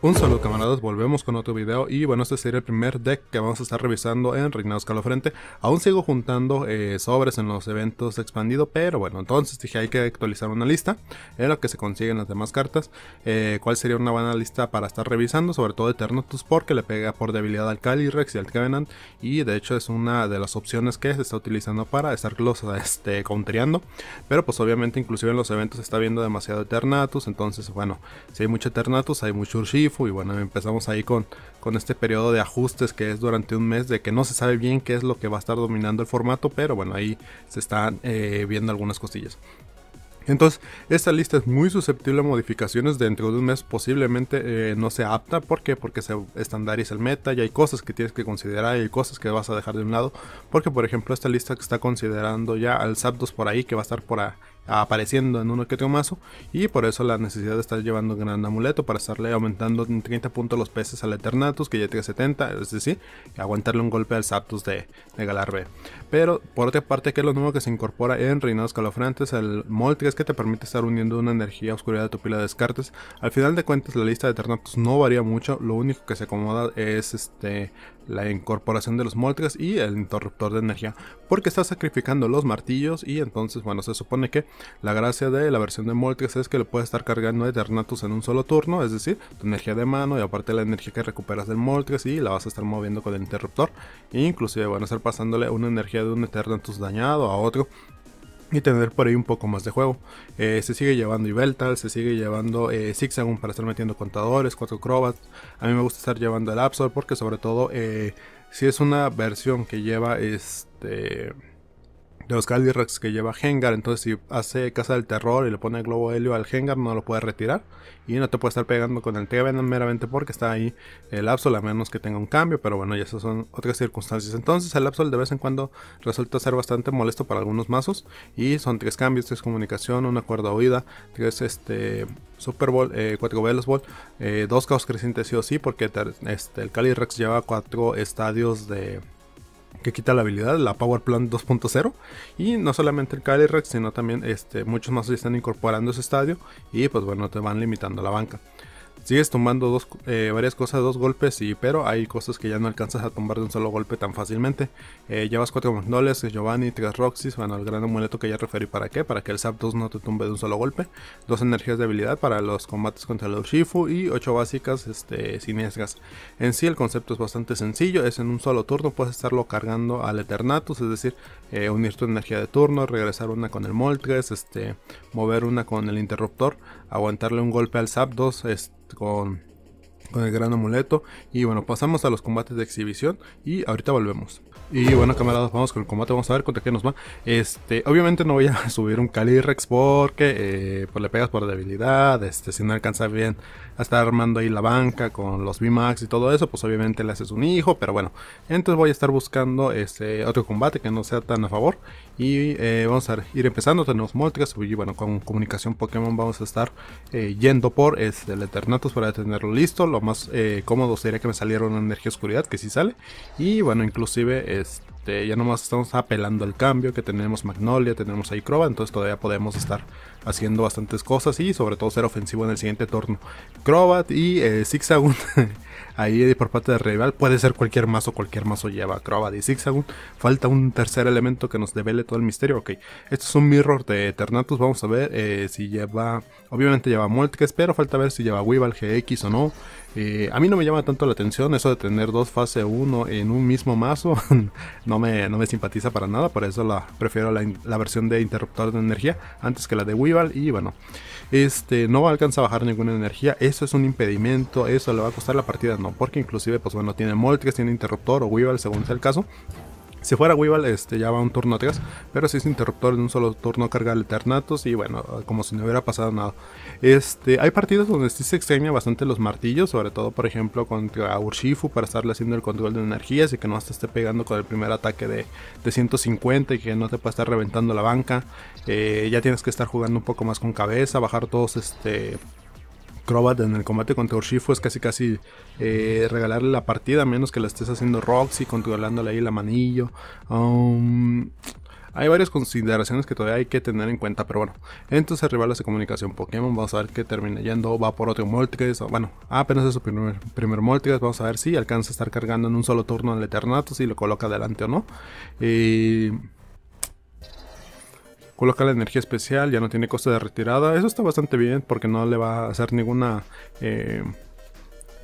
Un saludo camaradas, volvemos con otro video y bueno este sería el primer deck que vamos a estar revisando en Reinado Calofrente Aún sigo juntando eh, sobres en los eventos expandido pero bueno entonces dije hay que actualizar una lista En la que se consiguen las demás cartas eh, Cuál sería una buena lista para estar revisando sobre todo Eternatus porque le pega por debilidad al Calyrex y al Covenant Y de hecho es una de las opciones que se está utilizando para estarlos este, countereando Pero pues obviamente inclusive en los eventos está viendo demasiado Eternatus entonces bueno si hay mucho Eternatus hay mucho y bueno, empezamos ahí con, con este periodo de ajustes que es durante un mes de que no se sabe bien qué es lo que va a estar dominando el formato, pero bueno, ahí se están eh, viendo algunas cosillas. Entonces, esta lista es muy susceptible a modificaciones dentro de un mes, posiblemente eh, no se apta. ¿Por qué? Porque se estandariza el meta y hay cosas que tienes que considerar y hay cosas que vas a dejar de un lado. Porque, por ejemplo, esta lista que está considerando ya al sap por ahí, que va a estar por ahí apareciendo en uno que mazo. Y por eso la necesidad de estar llevando un gran amuleto para estarle aumentando en 30 puntos los peces al Eternatus, que ya tiene 70, es decir, aguantarle un golpe al saptus de, de Galarbe. Pero por otra parte, que es lo nuevo que se incorpora en Reinados Calofrantes, el Moltres que te permite estar uniendo una energía oscuridad a tu pila de descartes. Al final de cuentas, la lista de Eternatus no varía mucho, lo único que se acomoda es este la incorporación de los moltres y el interruptor de energía porque está sacrificando los martillos y entonces bueno se supone que la gracia de la versión de Moltres es que le puedes estar cargando Eternatus en un solo turno, es decir, tu energía de mano y aparte la energía que recuperas del Moltres y la vas a estar moviendo con el interruptor. E inclusive van a estar pasándole una energía de un Eternatus dañado a otro y tener por ahí un poco más de juego. Eh, se sigue llevando Ibeltal, se sigue llevando eh, Zigzagun para estar metiendo contadores, 4 Crobats. A mí me gusta estar llevando el Absol porque sobre todo eh, si es una versión que lleva este de los Calyrex que lleva Hengar. Entonces, si hace Casa del Terror y le pone el globo helio al Hengar, no lo puede retirar. Y no te puede estar pegando con el t meramente porque está ahí el Absol, a menos que tenga un cambio. Pero bueno, ya esas son otras circunstancias. Entonces, el Absol de vez en cuando resulta ser bastante molesto para algunos mazos. Y son tres cambios: tres comunicación, acuerdo cuerda oída, tres este. Super Bowl, eh, Cuatro 4 Velos eh, dos caos crecientes sí o sí, porque este, el Calyrex lleva cuatro estadios de, quita la habilidad, la Power Plant 2.0. Y no solamente el Calyrex, sino también este, muchos más están incorporando ese estadio. Y pues bueno, te van limitando la banca. Sigues tomando dos, eh, varias cosas, dos golpes, y, pero hay cosas que ya no alcanzas a tumbar de un solo golpe tan fácilmente. llevas eh, cuatro mandoles, eh, Giovanni, tres Roxys, bueno, el gran amuleto que ya referí para qué, para que el 2 no te tumbe de un solo golpe. Dos energías de habilidad para los combates contra los Shifu y ocho básicas este, siniesgas. En sí el concepto es bastante sencillo, es en un solo turno puedes estarlo cargando al Eternatus, es decir, unir tu energía de turno, regresar una con el Moltres, este, mover una con el Interruptor, aguantarle un golpe al Zapdos, este, con, con el gran amuleto. Y bueno, pasamos a los combates de exhibición y ahorita volvemos. Y bueno, camaradas, vamos con el combate, vamos a ver contra qué nos va. Este, obviamente no voy a subir un Calyrex porque eh, pues le pegas por debilidad, este, si no alcanzas bien a estar armando ahí la banca con los VMAX y todo eso, pues obviamente le haces un hijo, pero bueno. Entonces voy a estar buscando este otro combate que no sea tan a favor y eh, vamos a ir empezando, tenemos Moltres y bueno, con comunicación Pokémon vamos a estar eh, yendo por este, el Eternatus para tenerlo listo. Lo más eh, cómodo sería que me saliera una energía oscuridad, que sí sale. Y bueno, inclusive este, ya nomás estamos apelando al cambio, que tenemos Magnolia, tenemos ahí Crobat entonces todavía podemos estar haciendo bastantes cosas y sobre todo ser ofensivo en el siguiente turno. Crobat y Zigzagoon ahí por parte de rival. Puede ser cualquier mazo, cualquier mazo lleva acrobat y zigzagun. Falta un tercer elemento que nos devele todo el misterio. Ok, esto es un mirror de Eternatus. Vamos a ver eh, si lleva, obviamente lleva Moltkes, pero falta ver si lleva Weevil, GX o no. Eh, a mí no me llama tanto la atención eso de tener dos fase 1 en un mismo mazo. no, me, no me simpatiza para nada, por eso la, prefiero la, versión de interruptor de energía antes que la de Weevil. Y bueno, este no alcanza a bajar ninguna energía. Eso es un impedimento, eso le va a costar la partida, no. Porque inclusive, pues bueno, tiene Moltres, tiene interruptor o Weevil según sea el caso. Si fuera Weevil, este, ya va un turno atrás pero si es interruptor en un solo turno carga alternatos y bueno, como si no hubiera pasado nada. Este, hay partidos donde sí se extraña bastante los martillos, sobre todo por ejemplo contra Urshifu para estarle haciendo el control de energías y que no te esté pegando con el primer ataque de, de 150 y que no te pueda estar reventando la banca. Eh, ya tienes que estar jugando un poco más con cabeza, bajar todos este Crobat en el combate contra Urshifu es casi casi eh, regalarle la partida, a menos que la estés haciendo Roxy, controlándole ahí el amanillo. Um, hay varias consideraciones que todavía hay que tener en cuenta, pero bueno. Entonces, rivales de comunicación Pokémon, vamos a ver qué termina yendo. Va por otro Moltres, bueno, apenas es su primer, primer Moltres. Vamos a ver si alcanza a estar cargando en un solo turno el Eternatus si lo coloca adelante o no. Eh, coloca la energía especial, ya no tiene coste de retirada. Eso está bastante bien porque no le va a hacer ninguna... Eh,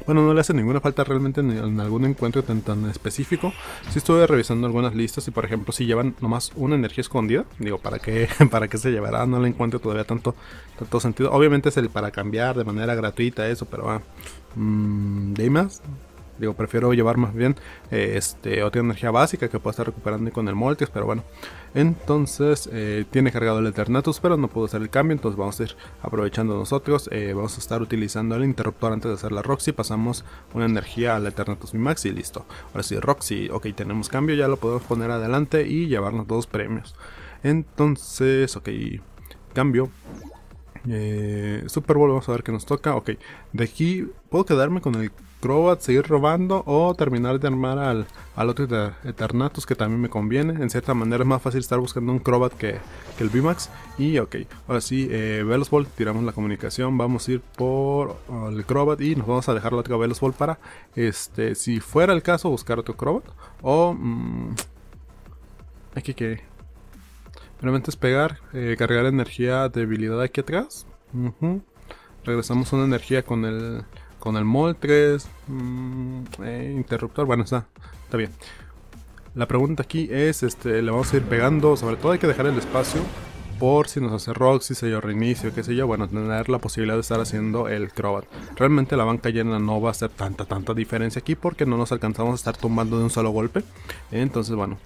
bueno, no le hace ninguna falta realmente en, algún encuentro tan, tan específico. Si sí estuve revisando algunas listas y por ejemplo si llevan nomás una energía escondida, digo, ¿para qué, para se llevará? No le encuentro todavía tanto, tanto sentido. Obviamente es el para cambiar de manera gratuita eso, pero va... Ah, mm, ¿De más? Digo, prefiero llevar más bien eh, este, otra energía básica que puedo estar recuperando con el multi pero bueno. Entonces, eh, tiene cargado el Eternatus, pero no puedo hacer el cambio, entonces vamos a ir aprovechando nosotros. Eh, vamos a estar utilizando el interruptor antes de hacer la Roxy, pasamos una energía al Eternatus max y listo. Ahora sí, Roxy, ok, tenemos cambio, ya lo podemos poner adelante y llevarnos dos premios. Entonces, ok, cambio. Eh, Super Bowl, vamos a ver qué nos toca. Ok, de aquí puedo quedarme con el Crobat, seguir robando o terminar de armar al, otro Eternatus que también me conviene. En cierta manera es más fácil estar buscando un Crobat que, que el Bimax. Y ok, ahora sí, eh, Ball, tiramos la comunicación. Vamos a ir por ah, el Crobat y nos vamos a dejar la otra Ball para, este, si fuera el caso, buscar otro Crobat. O... Mm, aquí que Realmente es pegar, eh, cargar energía debilidad aquí atrás. Regresamos una energía con el con el mol 3. Mm, eh, interruptor, bueno, está, está bien. La pregunta aquí es, este, le vamos a ir pegando, sobre todo hay que dejar el espacio por si nos hace rock, si se sello reinicio, qué sé yo, bueno, tener la posibilidad de estar haciendo el Crobat. Realmente la banca llena no va a hacer tanta, tanta diferencia aquí porque no nos alcanzamos a estar tumbando de un solo golpe. Entonces, bueno,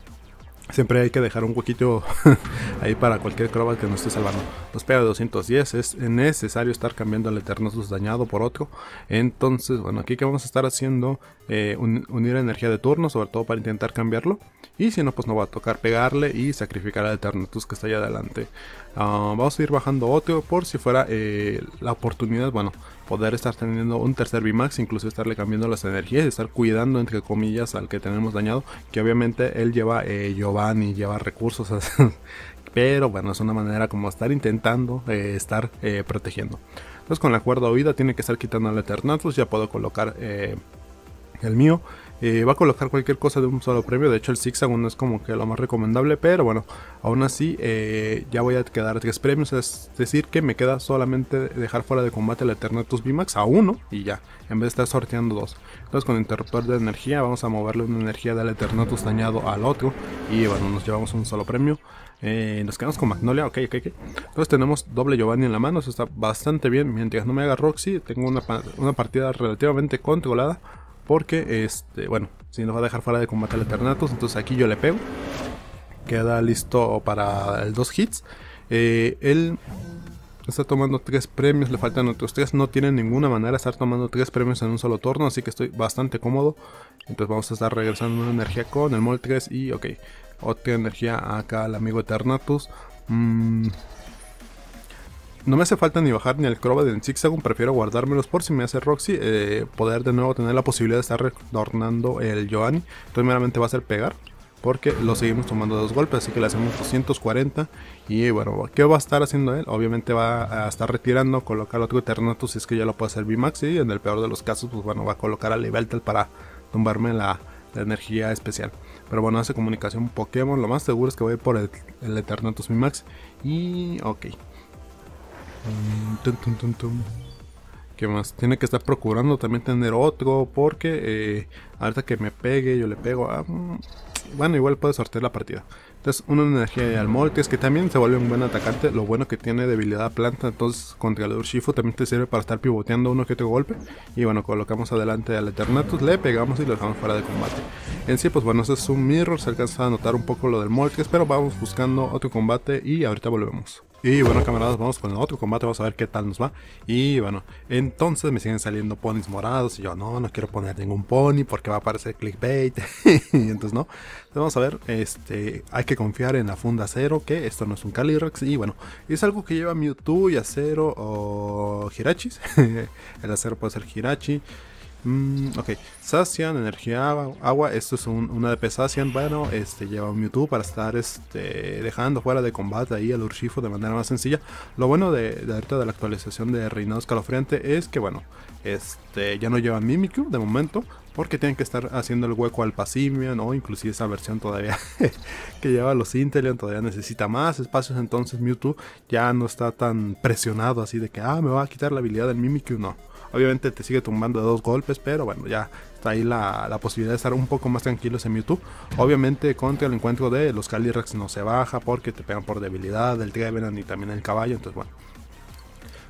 Siempre hay que dejar un huequito ahí para cualquier croba que no esté salvando. Los de 210 es necesario estar cambiando el Eternatus dañado por otro. Entonces, bueno, aquí que vamos a estar haciendo eh, unir energía de turno, sobre todo para intentar cambiarlo. Y si no, pues no va a tocar pegarle y sacrificar al Eternatus que está allá adelante. Ah, vamos a ir bajando Oteo por si fuera eh, la oportunidad, bueno, poder estar teniendo un tercer Bimax, incluso estarle cambiando las energías, estar cuidando entre comillas al que tenemos dañado, que obviamente él lleva eh, Giovanni, lleva recursos, pero bueno, es una manera como estar intentando estar protegiendo. Entonces con la cuerda oída tiene que estar quitando al Eternatus, ya puedo colocar el mío. Eh, va a colocar cualquier cosa de un solo premio. De hecho, el zigzag no es como que lo más recomendable. Pero bueno, aún así, eh, ya voy a quedar tres premios. Es decir, que me queda solamente dejar fuera de combate el Eternatus VMAX a uno y ya. En vez de estar sorteando dos. Entonces, con interruptor de energía, vamos a moverle una energía del Eternatus dañado al otro. Y bueno, nos llevamos un solo premio. Eh, nos quedamos con Magnolia, ok, ok, ok. Entonces tenemos doble Giovanni en la mano, eso está bastante bien. Mientras no me haga Roxy, tengo una, una partida relativamente controlada. Porque, este, bueno, si nos va a dejar fuera de combate al Eternatus, entonces aquí yo le pego. Queda listo para el dos hits. Eh, él está tomando tres premios, le faltan otros tres. No tiene ninguna manera de estar tomando tres premios en un solo turno, así que estoy bastante cómodo. Entonces vamos a estar regresando una energía con el Mol 3 y, ok, otra energía acá al amigo Eternatus. Mmm... No me hace falta ni bajar ni el Crobat en 6 prefiero guardármelos por si me hace Roxy, eh, poder de nuevo tener la posibilidad de estar retornando el Joanny. Entonces meramente va a ser pegar, porque lo seguimos tomando dos golpes, así que le hacemos 240. Y bueno, ¿qué va a estar haciendo él? Obviamente va a estar retirando, colocar otro Eternatus si es que ya lo puede hacer Bimax y en el peor de los casos, pues bueno, va a colocar a Tal para tumbarme la, energía especial. Pero bueno, hace comunicación Pokémon. Lo más seguro es que voy por el, el Eternatus Mimax. Y ok, ¿Qué más? Tiene que estar procurando también tener otro. Porque eh, ahorita que me pegue, yo le pego. A... Mm, bueno, igual puede sortear la partida. Entonces, una energía al Moltes que también se vuelve un buen atacante. Lo bueno que tiene debilidad a planta. Entonces, contra el Urshifu también te sirve para estar pivoteando uno que otro golpe. Y bueno, colocamos adelante al Eternatus, le pegamos y lo dejamos fuera de combate. En sí, pues bueno, eso es un mirror. Se alcanza a notar un poco lo del Moltres, pero vamos buscando otro combate y ahorita volvemos. Y bueno, camaradas, vamos con el otro combate, vamos a ver qué tal nos va. Y bueno, entonces me siguen saliendo ponis morados. Y yo, no, no quiero poner ningún pony porque va a aparecer clickbait. entonces, no. vamos a ver, este, hay que confiar en la funda cero que esto no es un Calyrex. Y bueno, es algo que lleva Mewtwo y acero o girachis el acero puede ser girachi Mm, ok, Sacian, energía, agua, esto es un, una de Sacian, bueno, este, lleva un Mewtwo para estar este, dejando fuera de combate ahí al Urshifu de manera más sencilla. Lo bueno de, de de la actualización de Reinado Escalofriante es que bueno, este, ya no lleva Mimikyu de momento, porque tienen que estar haciendo el hueco al Pacimian o inclusive esa versión todavía que lleva los Intelion. todavía necesita más espacios, entonces Mewtwo ya no está tan presionado así de que, ah, me va a quitar la habilidad del Mimikyu, no. Obviamente te sigue tumbando de dos golpes, pero bueno, ya está ahí la, posibilidad de estar un poco más tranquilos en Mewtwo. Obviamente contra el encuentro de los Calyrex no se baja porque te pegan por debilidad, el Trevenant y también el caballo, entonces bueno.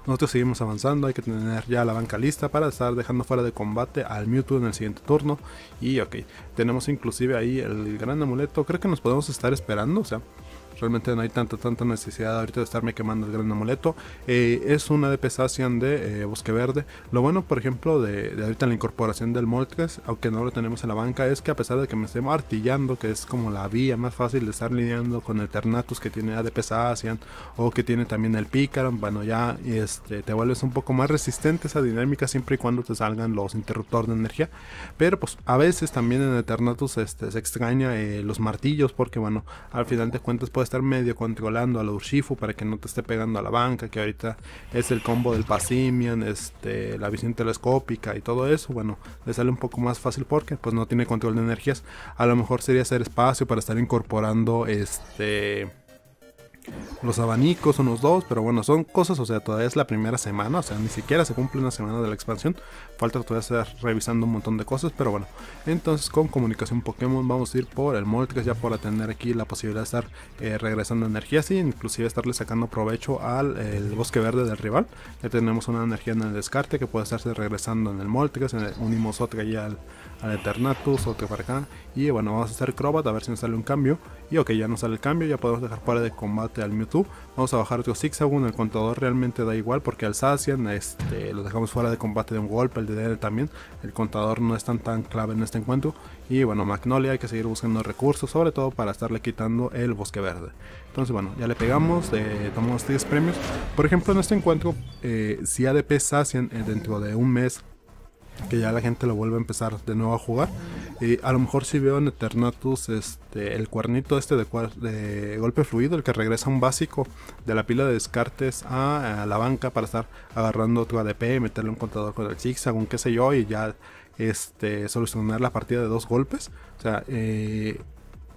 Nosotros seguimos avanzando, hay que tener ya la banca lista para estar dejando fuera de combate al Mewtwo en el siguiente turno. Y ok, tenemos inclusive ahí el gran amuleto, creo que nos podemos estar esperando, o sea, Realmente no hay tanta, tanta necesidad ahorita de estarme quemando el gran amuleto. Eh, es una de Sacian eh, de Bosque Verde. Lo bueno, por ejemplo, de, ahorita la incorporación del Moltres, aunque no lo tenemos en la banca, es que a pesar de que me esté martillando, que es como la vía más fácil de estar lidiando con eternatus que tiene ADP Sacian o que tiene también el Pícaron, bueno, ya este, te vuelves un poco más resistente a esa dinámica siempre y cuando te salgan los interruptores de energía. Pero pues a veces también en eternatus este, se extraña eh, los martillos porque, bueno, al final de cuentas puedes estar medio controlando a la Urshifu para que no te esté pegando a la banca, que ahorita es el combo del Pasimian, este, la visión telescópica y todo eso, bueno, le sale un poco más fácil porque pues no tiene control de energías. A lo mejor sería hacer espacio para estar incorporando este los abanicos son los dos, pero bueno, son cosas, o sea, todavía es la primera semana, o sea, ni siquiera se cumple una semana de la expansión. Falta todavía estar revisando un montón de cosas, pero bueno. Entonces, con comunicación Pokémon vamos a ir por el Moltres ya para tener aquí la posibilidad de estar eh, regresando energías sí, inclusive estarle sacando provecho al bosque verde del rival. Ya tenemos una energía en el descarte que puede estarse regresando en el Moltres, en el ya al al Eternatus, otro para acá. Y bueno, vamos a hacer Crobat a ver si nos sale un cambio. Y ok, ya no sale el cambio, ya podemos dejar fuera de combate al Mewtwo. Vamos a bajar otro Zigzagoon, el contador realmente da igual porque al Sacian este, lo dejamos fuera de combate de un golpe, el de también. El contador no es tan, tan clave en este encuentro. Y bueno, Magnolia hay que seguir buscando recursos, sobre todo para estarle quitando el bosque verde. Entonces bueno, ya le pegamos, eh, tomamos 10 premios. Por ejemplo, en este encuentro, eh, si ADP Sacian eh, dentro de un mes que ya la gente lo vuelve a empezar de nuevo a jugar. Y a lo mejor si veo en Eternatus este, el cuernito este de, golpe fluido, el que regresa un básico de la pila de descartes a, la banca para estar agarrando tu ADP, meterle un contador con el zigzag, un qué sé yo, y ya este, solucionar la partida de dos golpes. O sea, eh,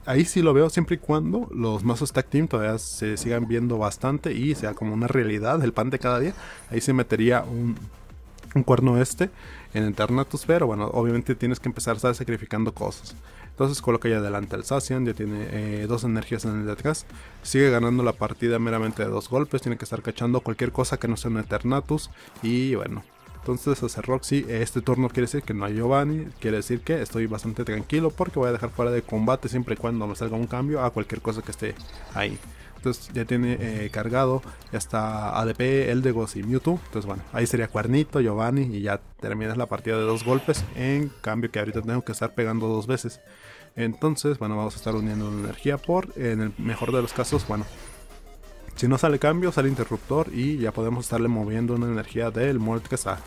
ahí sí lo veo siempre y cuando los mazos tag team todavía se sigan viendo bastante y sea como una realidad del pan de cada día. Ahí se metería un un cuerno este en Eternatus, pero bueno, obviamente tienes que empezar a estar sacrificando cosas. Entonces coloca ya adelante el Sacian, ya tiene eh, dos energías en el de atrás. Sigue ganando la partida meramente de dos golpes, tiene que estar cachando cualquier cosa que no sea un Eternatus. Y bueno, entonces hace Roxy, este turno quiere decir que no hay Giovanni, quiere decir que estoy bastante tranquilo porque voy a dejar fuera de combate siempre y cuando me salga un cambio a cualquier cosa que esté ahí. Entonces ya tiene eh, cargado, ya está ADP, Eldegoss y Mewtwo. Entonces bueno, ahí sería Cuernito, Giovanni y ya terminas la partida de dos golpes. En cambio que ahorita tengo que estar pegando dos veces. Entonces, bueno, vamos a estar uniendo energía por, en el mejor de los casos, bueno, si no sale cambio, sale interruptor y ya podemos estarle moviendo una energía del Moltres a,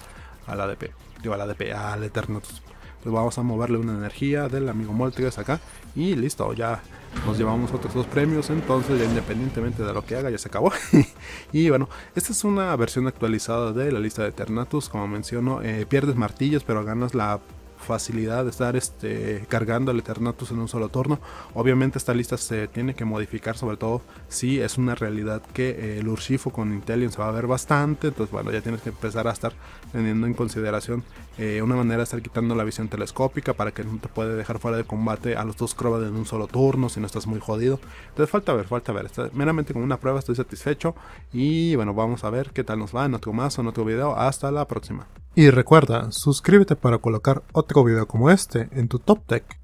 al ADP. Digo, al ADP, al Eternatus pues vamos a moverle una energía del amigo Moltres acá y listo, ya nos llevamos otros dos premios, entonces ya independientemente de lo que haga ya se acabó. y bueno, esta es una versión actualizada de la lista de Eternatus. como menciono, eh, pierdes martillos pero ganas la facilidad de estar este, cargando el Eternatus en un solo turno. Obviamente esta lista se tiene que modificar, sobre todo si es una realidad que eh, el Urshifu con se va a ver bastante. Entonces, bueno, ya tienes que empezar a estar teniendo en consideración eh, una manera de estar quitando la visión telescópica para que no te puede dejar fuera de combate a los dos Crobat en un solo turno si no estás muy jodido. Entonces, falta ver, falta ver. meramente con una prueba estoy satisfecho y bueno, vamos a ver qué tal nos va en otro más o en otro video. Hasta la próxima. Y recuerda, suscríbete para colocar otro video como este en tu top tech.